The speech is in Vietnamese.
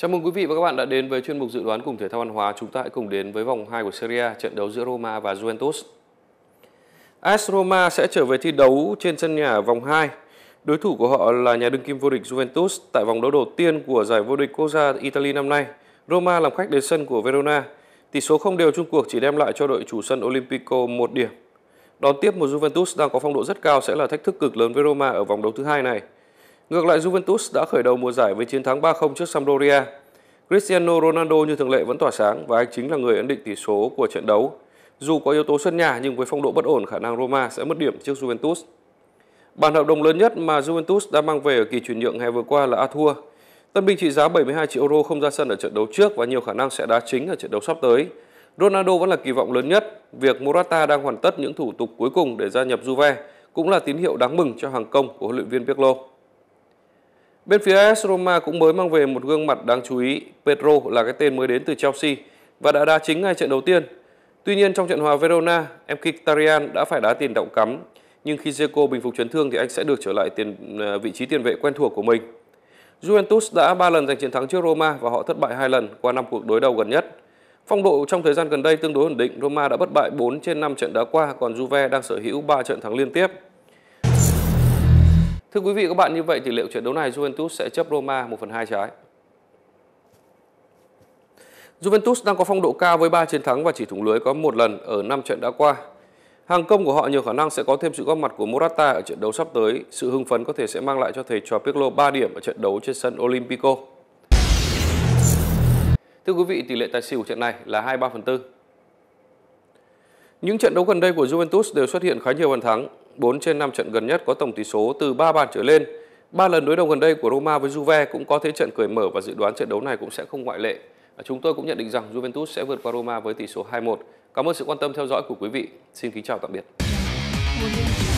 Chào mừng quý vị và các bạn đã đến với chuyên mục dự đoán cùng thể thao văn hóa. Chúng ta hãy cùng đến với vòng 2 của Serie A, trận đấu giữa Roma và Juventus. AS Roma sẽ trở về thi đấu trên sân nhà vòng 2. Đối thủ của họ là nhà đương kim vô địch Juventus tại vòng đấu đầu tiên của giải vô địch quốc gia Italy năm nay. Roma làm khách đến sân của Verona. Tỷ số không đều chung cuộc chỉ đem lại cho đội chủ sân Olympico một điểm. Đón tiếp một Juventus đang có phong độ rất cao sẽ là thách thức cực lớn với Roma ở vòng đấu thứ hai này. Ngược lại, Juventus đã khởi đầu mùa giải với chiến thắng 3-0 trước Sampdoria. Cristiano Ronaldo như thường lệ vẫn tỏa sáng và anh chính là người ấn định tỷ số của trận đấu. Dù có yếu tố sân nhà nhưng với phong độ bất ổn khả năng Roma sẽ mất điểm trước Juventus. Bản hợp đồng lớn nhất mà Juventus đã mang về ở kỳ chuyển nhượng hè vừa qua là Athua. Tân binh trị giá 72 triệu euro không ra sân ở trận đấu trước và nhiều khả năng sẽ đá chính ở trận đấu sắp tới. Ronaldo vẫn là kỳ vọng lớn nhất. Việc Morata đang hoàn tất những thủ tục cuối cùng để gia nhập Juve cũng là tín hiệu đáng mừng cho hàng công của huấn luyện viên Pirlo. Bên phía AS Roma cũng mới mang về một gương mặt đáng chú ý, Pedro là cái tên mới đến từ Chelsea và đã đá chính ngay trận đầu tiên. Tuy nhiên trong trận hòa Verona, Mkhitaryan đã phải đá tiền động cắm, nhưng khi Zeko bình phục chấn thương thì anh sẽ được trở lại tiền ờ, vị trí tiền vệ quen thuộc của mình. Juventus đã 3 lần giành chiến thắng trước Roma và họ thất bại 2 lần qua 5 cuộc đối đầu gần nhất. Phong độ trong thời gian gần đây tương đối ổn định, Roma đã bất bại 4 trên 5 trận đã qua, còn Juve đang sở hữu 3 trận thắng liên tiếp. Thưa quý vị các bạn, như vậy thì liệu trận đấu này Juventus sẽ chấp Roma 1 phần 2 trái? Juventus đang có phong độ cao với 3 chiến thắng và chỉ thủng lưới có một lần ở 5 trận đã qua. Hàng công của họ nhiều khả năng sẽ có thêm sự góp mặt của Morata ở trận đấu sắp tới. Sự hưng phấn có thể sẽ mang lại cho thầy trò Pirlo 3 điểm ở trận đấu trên sân Olympico. Thưa quý vị, tỷ lệ tài xỉu trận này là 23 phần 4. Những trận đấu gần đây của Juventus đều xuất hiện khá nhiều bàn thắng. 4 trên 5 trận gần nhất có tổng tỷ số từ 3 bàn trở lên. Ba lần đối đầu gần đây của Roma với Juve cũng có thế trận cởi mở và dự đoán trận đấu này cũng sẽ không ngoại lệ. À, chúng tôi cũng nhận định rằng Juventus sẽ vượt qua Roma với tỷ số 2-1. Cảm ơn sự quan tâm theo dõi của quý vị. Xin kính chào tạm biệt.